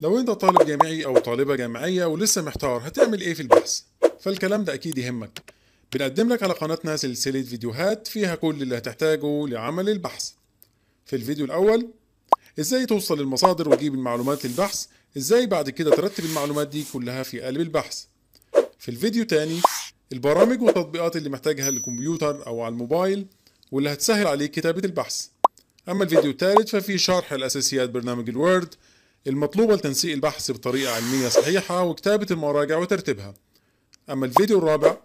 لو انت طالب جامعي او طالبه جامعيه ولسه محتار هتعمل ايه في البحث فالكلام ده اكيد يهمك بنقدم لك على قناتنا سلسله فيديوهات فيها كل اللي هتحتاجه لعمل البحث في الفيديو الاول ازاي توصل للمصادر وتجيب المعلومات للبحث ازاي بعد كده ترتب المعلومات دي كلها في قلب البحث في الفيديو تاني البرامج والتطبيقات اللي محتاجها للكمبيوتر او على الموبايل واللي هتسهل عليك كتابه البحث اما الفيديو الثالث ففي شرح الاساسيات برنامج الوورد المطلوبة لتنسيق البحث بطريقة علمية صحيحة وكتابة المراجع وترتيبها أما الفيديو الرابع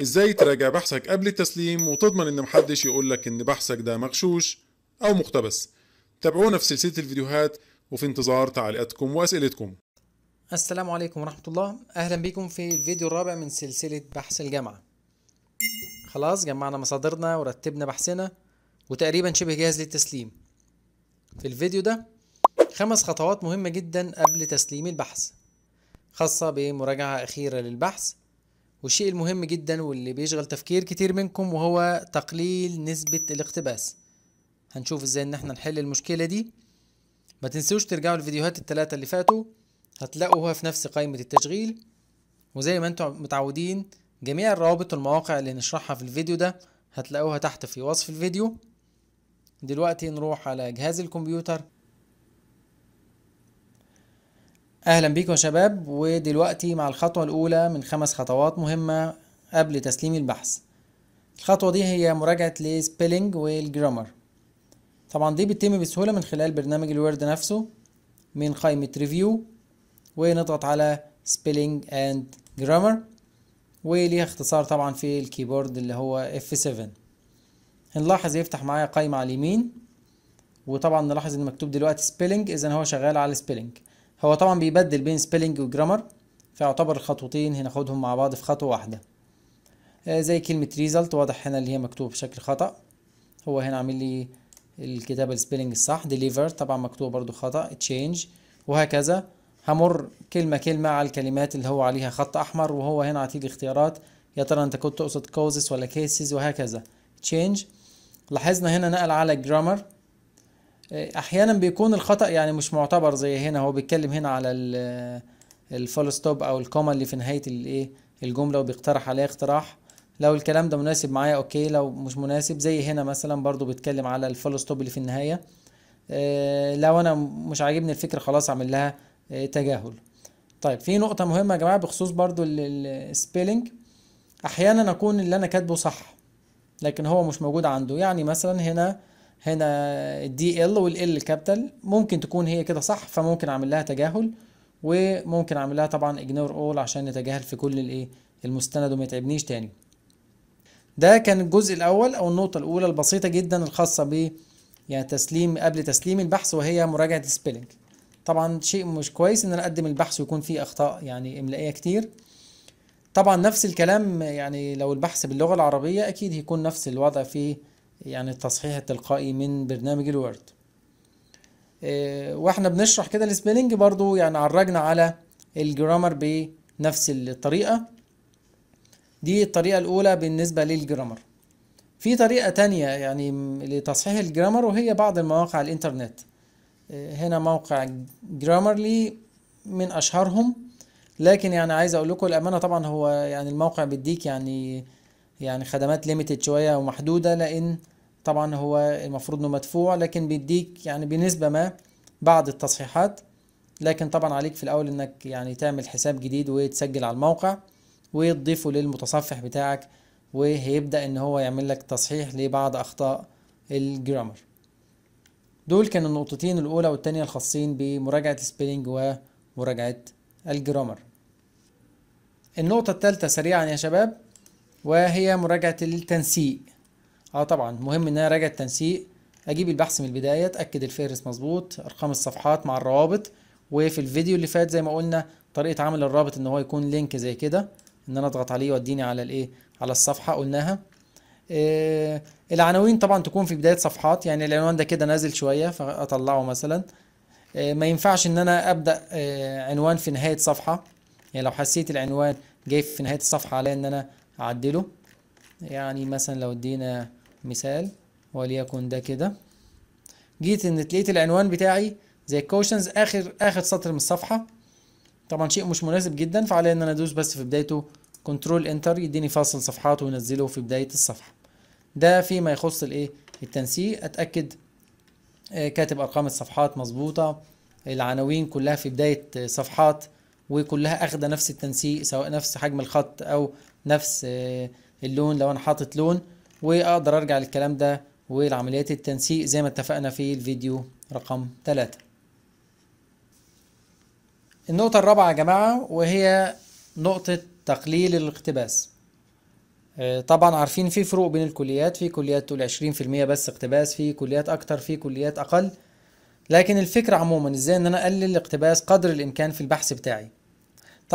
إزاي تراجع بحثك قبل التسليم وتضمن إن محدش يقول لك إن بحثك ده مغشوش أو مقتبس تابعونا في سلسلة الفيديوهات وفي انتظار تعليقاتكم وأسئلتكم السلام عليكم ورحمة الله أهلا بكم في الفيديو الرابع من سلسلة بحث الجامعة خلاص جمعنا مصادرنا ورتبنا بحثنا وتقريبا شبه جاهز للتسليم في الفيديو ده خمس خطوات مهمة جدا قبل تسليم البحث خاصة بمراجعة أخيرة للبحث والشيء المهم جدا واللي بيشغل تفكير كتير منكم وهو تقليل نسبة الاقتباس هنشوف ازاي ان احنا نحل المشكلة دي ما تنسوش ترجعوا الفيديوهات التلاتة اللي فاتوا هتلاقوها في نفس قائمة التشغيل وزي ما انتم متعودين جميع الروابط والمواقع اللي نشرحها في الفيديو ده هتلاقوها تحت في وصف الفيديو دلوقتي نروح على جهاز الكمبيوتر اهلا بيكم يا شباب ودلوقتي مع الخطوة الاولى من خمس خطوات مهمة قبل تسليم البحث الخطوة دي هي مراجعة السبيلنج والجرامر طبعا دي بتتم بسهولة من خلال برنامج الوورد نفسه من قائمة ريفيو ونضغط على spelling اند جرامر وليها اختصار طبعا في الكيبورد اللي هو F7 هنلاحظ يفتح معايا قائمة على اليمين وطبعا نلاحظ ان مكتوب دلوقتي spelling اذا هو شغال على spelling هو طبعا بيبدل بين سبيلنج وجرامر فيعتبر الخطوتين هناخدهم مع بعض في خطوة واحدة آه، زي كلمة ريزلت واضح هنا اللي هي مكتوب بشكل خطأ هو هنا عامل لي الكتابة السبيلنج الصح ديليفر طبعا مكتوب برضو خطأ تشينج وهكذا همر كلمة كلمة على الكلمات اللي هو عليها خط أحمر وهو هنا عطيلي اختيارات يا ترى أنت كنت تقصد كوزز ولا كيسز وهكذا تشينج لاحظنا هنا نقل على الجرامر احيانا بيكون الخطا يعني مش معتبر زي هنا هو بيتكلم هنا على الفول ستوب او الكوما اللي في نهايه الايه الجمله وبيقترح عليها اقتراح لو الكلام ده مناسب معايا اوكي لو مش مناسب زي هنا مثلا برضو بيتكلم على الفول ستوب اللي في النهايه إيه لو انا مش عاجبني الفكره خلاص اعمل لها إيه تجاهل طيب في نقطه مهمه يا جماعه بخصوص برضو السبيلنج احيانا اكون اللي انا كاتبه صح لكن هو مش موجود عنده يعني مثلا هنا هنا الدي ال والال كابيتال ممكن تكون هي كده صح فممكن اعمل لها تجاهل وممكن اعمل لها طبعا اجنور اول عشان نتجاهل في كل الايه المستند وما يتعبنيش تاني ده كان الجزء الاول او النقطه الاولى البسيطه جدا الخاصه ب يعني تسليم قبل تسليم البحث وهي مراجعه السبيلنج طبعا شيء مش كويس ان انا اقدم البحث ويكون فيه اخطاء يعني املائيه كتير طبعا نفس الكلام يعني لو البحث باللغه العربيه اكيد هيكون نفس الوضع في يعني التصحيح التلقائي من برنامج الوورد آه، واحنا بنشرح كده السبيلنج برضو يعني عرجنا على الجرامر بنفس الطريقة دي الطريقة الأولى بالنسبة للجرامر في طريقة تانية يعني لتصحيح الجرامر وهي بعض المواقع الإنترنت آه، هنا موقع جرامرلي من أشهرهم لكن يعني عايز أقول لكم الأمانة طبعا هو يعني الموقع بيديك يعني يعني خدمات ليميتد شوية ومحدودة لأن طبعا هو المفروض انه مدفوع لكن بيديك يعني بنسبة ما بعض التصحيحات لكن طبعا عليك في الاول انك يعني تعمل حساب جديد وتسجل على الموقع وتضيفه للمتصفح بتاعك وهيبدأ ان هو يعمل لك تصحيح لبعض اخطاء الجرامر دول كانوا النقطتين الاولى والتانية الخاصين بمراجعة السبيلينج ومراجعة الجرامر النقطة الثالثة سريعا يا شباب وهي مراجعة التنسيق اه طبعا مهم ان انا اراجع التنسيق اجيب البحث من البدايه اتاكد الفهرس مظبوط ارقام الصفحات مع الروابط وفي الفيديو اللي فات زي ما قلنا طريقه عمل الرابط ان هو يكون لينك زي كده ان انا اضغط عليه يوديني على الايه على الصفحه قلناها آه العناوين طبعا تكون في بدايه صفحات يعني العنوان ده كده نازل شويه فاطلعه مثلا آه، ما ينفعش ان انا ابدا آه عنوان في نهايه صفحه يعني لو حسيت العنوان جاي في نهايه الصفحه عليا ان انا اعدله يعني مثلا لو ادينا مثال وليكن ده كده جيت ان تلاقيت العنوان بتاعي زي الكوشنز اخر اخر سطر من الصفحه طبعا شيء مش مناسب جدا فعلي ان انا ادوس بس في بدايته كنترول انتر يديني فاصل صفحات وينزله في بدايه الصفحه ده فيما يخص الايه التنسيق اتاكد آه، كاتب ارقام الصفحات مظبوطه العناوين كلها في بدايه آه، صفحات وكلها اخده نفس التنسيق سواء نفس حجم الخط او نفس آه، اللون لو انا حاطط لون واقدر ارجع للكلام ده والعمليات التنسيق زي ما اتفقنا في الفيديو رقم 3 النقطة الرابعة يا جماعة وهي نقطة تقليل الاقتباس آه، طبعا عارفين في فروق بين الكليات في كليات تقول عشرين في المية بس اقتباس في كليات اكتر في كليات اقل لكن الفكرة عموما ازاي ان انا اقلل الاقتباس قدر الامكان في البحث بتاعي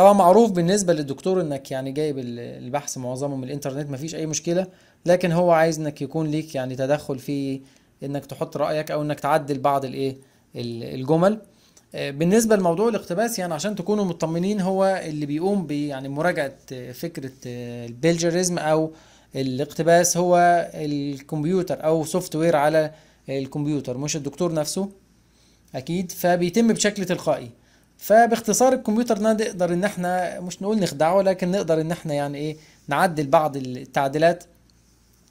طبعا معروف بالنسبه للدكتور انك يعني جايب البحث معظمه من الانترنت مفيش اي مشكله لكن هو عايز انك يكون ليك يعني تدخل في انك تحط رايك او انك تعدل بعض الايه الجمل آه، بالنسبه لموضوع الاقتباس يعني عشان تكونوا مطمنين هو اللي بيقوم يعني مراجعه آه، فكره آه، البلجرزم او الاقتباس هو الكمبيوتر او سوفت وير على الكمبيوتر مش الدكتور نفسه اكيد فبيتم بشكل تلقائي فباختصار الكمبيوتر ده نقدر ان احنا مش نقول نخدعه لكن نقدر ان احنا يعني ايه نعدل بعض التعديلات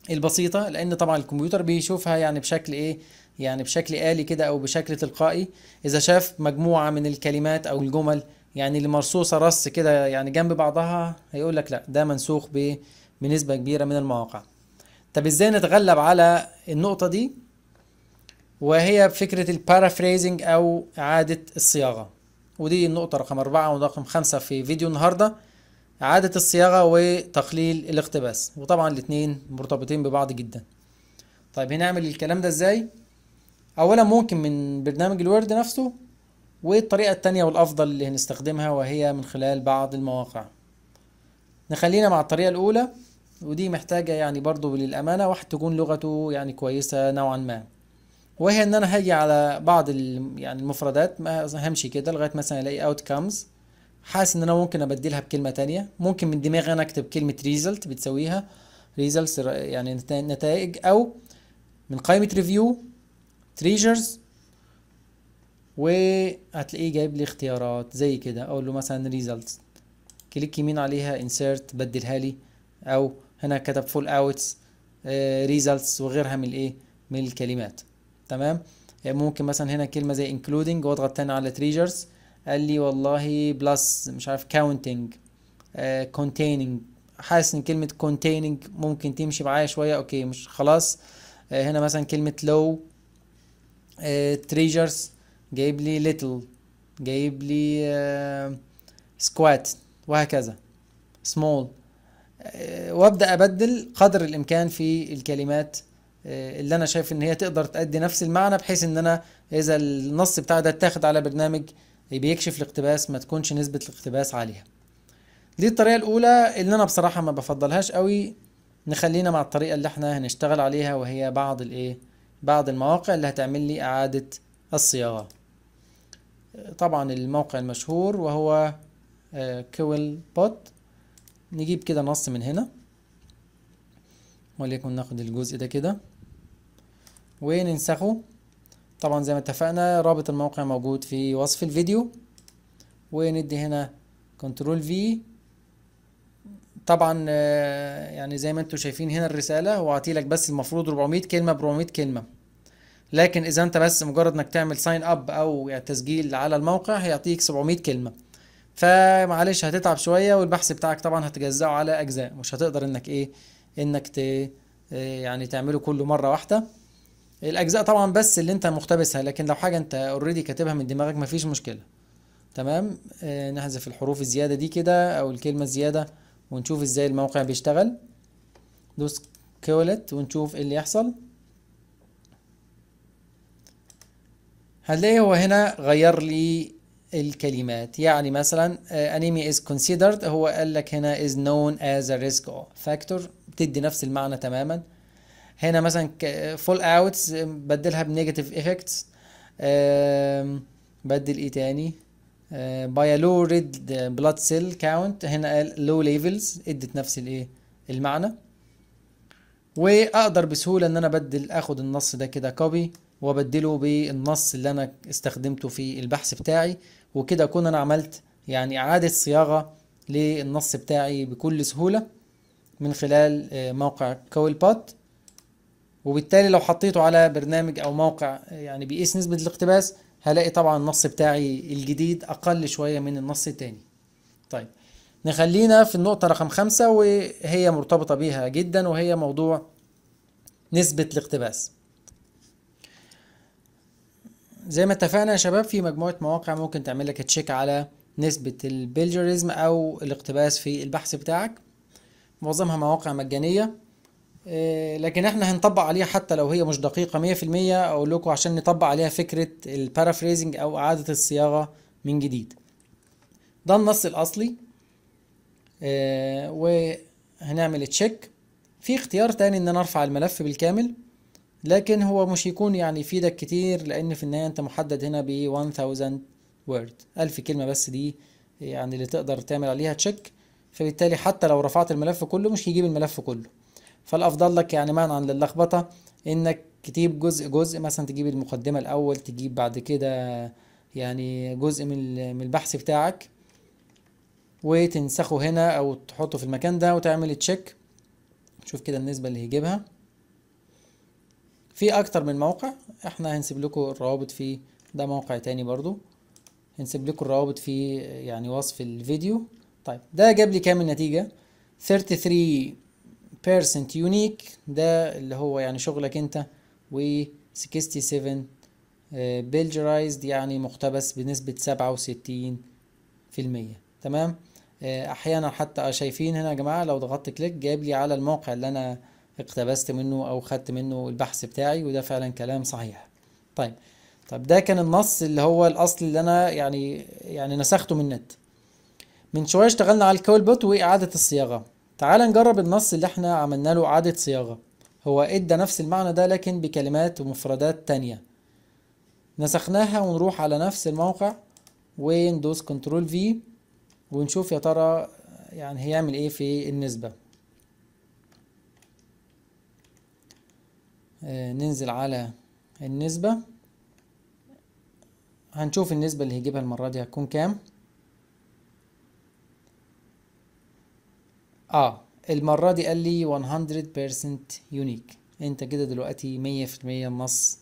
البسيطة لان طبعا الكمبيوتر بيشوفها يعني بشكل ايه يعني بشكل آلي كده او بشكل تلقائي اذا شاف مجموعة من الكلمات او الجمل يعني اللي مرصوصة رص كده يعني جنب بعضها هيقول لك لا ده منسوخ بنسبة كبيرة من المواقع طب ازاي نتغلب على النقطة دي وهي فكرة البارافريزنج او اعادة الصياغة ودي النقطة رقم أربعة ورقم خمسة في فيديو النهاردة إعادة الصياغة وتقليل الاقتباس وطبعا الاتنين مرتبطين ببعض جدا طيب هنعمل الكلام ده إزاي؟ أولا ممكن من برنامج الوورد نفسه والطريقة التانية والأفضل اللي هنستخدمها وهي من خلال بعض المواقع نخلينا مع الطريقة الأولى ودي محتاجة يعني برضو للأمانة واحد تكون لغته يعني كويسة نوعا ما وهي ان انا هاجي على بعض يعني المفردات همشي كده لغايه مثلا الاقي اوت كامز حاسس ان انا ممكن ابدلها بكلمه تانية ممكن من دماغي انا اكتب كلمه ريزلت بتساويها ريزلتس يعني نتائج او من قائمه ريفيو تريجرز وهتلاقيه جايب لي اختيارات زي كده اقول له مثلا ريزلتس كليك يمين عليها انسيرت بدلها لي او هنا كتب فول اوتس ريزلتس وغيرها من الايه من الكلمات تمام إيه، ممكن مثلا هنا كلمه زي انكلودنج واضغط تاني على تريجرز قال لي والله بلس مش عارف كاونتنج آه، كونتيننج حاسس ان كلمه كونتيننج ممكن تمشي معايا شويه اوكي مش خلاص آه، هنا مثلا كلمه لو تريجرز آه، جايب لي ليتل جايب لي سكوات وهكذا سمول وابدا ابدل قدر الامكان في الكلمات آه، اللي انا شايف ان هي تقدر تأدي نفس المعنى بحيث ان انا اذا النص بتاع ده اتاخد على برنامج بيكشف الاقتباس ما تكونش نسبة الاقتباس عالية دي الطريقة الاولى اللي انا بصراحة ما بفضلهاش قوي نخلينا مع الطريقة اللي احنا هنشتغل عليها وهي بعض الايه بعض المواقع اللي هتعمل لي اعادة الصياغة آه، طبعا الموقع المشهور وهو آه، كويل بوت نجيب كده نص من هنا وليكن ناخد الجزء ده كده وننسخه طبعا زي ما اتفقنا رابط الموقع موجود في وصف الفيديو وندي هنا كنترول في طبعا آه، يعني زي ما انتم شايفين هنا الرسالة هو لك بس المفروض 400 كلمة ب 400 كلمة لكن اذا انت بس مجرد انك تعمل ساين اب او يعني تسجيل على الموقع هيعطيك 700 كلمة فمعلش هتتعب شوية والبحث بتاعك طبعا هتجزأه على اجزاء مش هتقدر انك ايه انك ت آه، يعني تعمله كله مرة واحدة الاجزاء طبعا بس اللي انت مقتبسها لكن لو حاجه انت اوريدي كاتبها من دماغك مفيش مشكله تمام آه، نحذف الحروف الزياده دي كده او الكلمه الزياده ونشوف ازاي الموقع بيشتغل دوس كولت ونشوف ايه اللي يحصل هنلاقي هو هنا غير لي الكلمات يعني مثلا انيمي از كونسيدرد هو قال لك هنا از نون از ا ريسك فاكتور بتدي نفس المعنى تماما هنا مثلا فول اوتس بدلها بنيجاتيف افكتس بدل ايه تاني باي لو ريد بلاد سيل كاونت هنا قال لو ليفلز ادت نفس الايه المعنى واقدر بسهوله ان انا ابدل اخد النص ده كده كوبي وابدله بالنص اللي انا استخدمته في البحث بتاعي وكده اكون انا عملت يعني اعاده صياغه للنص بتاعي بكل سهوله من خلال آه، موقع كويل بات وبالتالي لو حطيته على برنامج او موقع يعني بيقيس نسبه الاقتباس هلاقي طبعا النص بتاعي الجديد اقل شويه من النص التاني طيب نخلينا في النقطه رقم خمسة وهي مرتبطه بيها جدا وهي موضوع نسبه الاقتباس زي ما اتفقنا يا شباب في مجموعه مواقع ممكن تعمل لك تشيك على نسبه البلجرزم او الاقتباس في البحث بتاعك معظمها مواقع مجانيه آه، لكن احنا هنطبق عليها حتى لو هي مش دقيقة 100% اقول لكم عشان نطبق عليها فكرة البارافريزنج او اعادة الصياغة من جديد ده النص الاصلي آه، وهنعمل تشيك في اختيار تاني ان انا ارفع الملف بالكامل لكن هو مش يكون يعني يفيدك كتير لان في النهاية انت محدد هنا ب 1000 وورد 1000 كلمة بس دي يعني اللي تقدر تعمل عليها تشيك فبالتالي حتى لو رفعت الملف كله مش هيجيب الملف كله فالافضل لك يعني منعا للخبطه انك تجيب جزء جزء مثلا تجيب المقدمه الاول تجيب بعد كده يعني جزء من البحث بتاعك وتنسخه هنا او تحطه في المكان ده وتعمل تشيك شوف كده النسبه اللي هيجيبها في اكتر من موقع احنا هنسيب لكم الروابط في ده موقع تاني برضو هنسيب لكم الروابط في يعني وصف الفيديو طيب ده جاب لي كام النتيجه 33 بيرسنت يونيك ده اللي هو يعني شغلك انت و 67 بلجرايزد آه، يعني مقتبس بنسبة 67% تمام آه، احيانا حتى شايفين هنا يا جماعة لو ضغطت كليك جايب لي على الموقع اللي انا اقتبست منه او خدت منه البحث بتاعي وده فعلا كلام صحيح طيب طب ده كان النص اللي هو الاصل اللي انا يعني يعني نسخته من النت من شويه اشتغلنا على الكولبوت واعاده الصياغه تعال نجرب النص اللي احنا عملنا له إعادة صياغة هو ادى نفس المعنى ده لكن بكلمات ومفردات تانية نسخناها ونروح على نفس الموقع وندوس كنترول في ونشوف يا ترى يعني هيعمل ايه في النسبة آه، ننزل على النسبة هنشوف النسبة اللي هيجيبها المرة دي هتكون كام اه المرة دي قال لي 100% يونيك انت كده دلوقتي مية في المية النص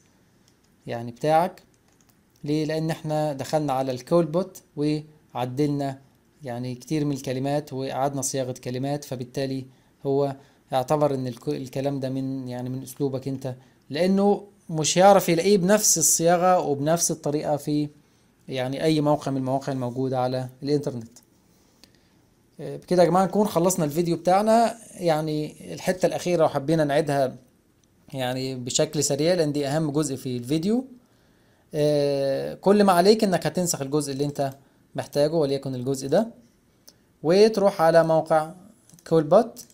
يعني بتاعك ليه لان احنا دخلنا على الكول بوت وعدلنا يعني كتير من الكلمات وقعدنا صياغة كلمات فبالتالي هو يعتبر ان الكلام ده من يعني من اسلوبك انت لانه مش هيعرف يلاقيه بنفس الصياغة وبنفس الطريقة في يعني اي موقع من المواقع الموجودة على الانترنت آه، بكده يا جماعه نكون خلصنا الفيديو بتاعنا يعني الحته الاخيره وحبينا نعيدها يعني بشكل سريع لان دي اهم جزء في الفيديو آه، كل ما عليك انك هتنسخ الجزء اللي انت محتاجه وليكن الجزء ده وتروح على موقع كولبوت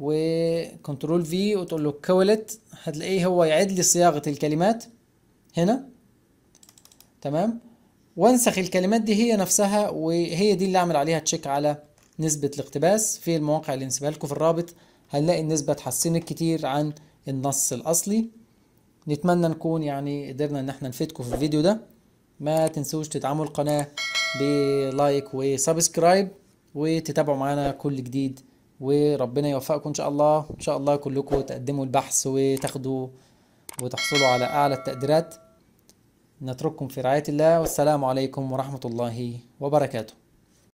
وكنترول في وتقول له كولت هتلاقيه هو يعيد لي صياغه الكلمات هنا تمام وانسخ الكلمات دي هي نفسها وهي دي اللي اعمل عليها تشيك على نسبة الاقتباس في المواقع اللي نسيبها لكم في الرابط هنلاقي النسبة اتحسنت كتير عن النص الأصلي نتمنى نكون يعني قدرنا ان احنا نفيدكم في الفيديو ده ما تنسوش تدعموا القناة بلايك وسبسكرايب وتتابعوا معانا كل جديد وربنا يوفقكم ان شاء الله ان شاء الله كلكم تقدموا البحث وتاخدوا وتحصلوا على اعلى التقديرات نترككم في رعاية الله والسلام عليكم ورحمة الله وبركاته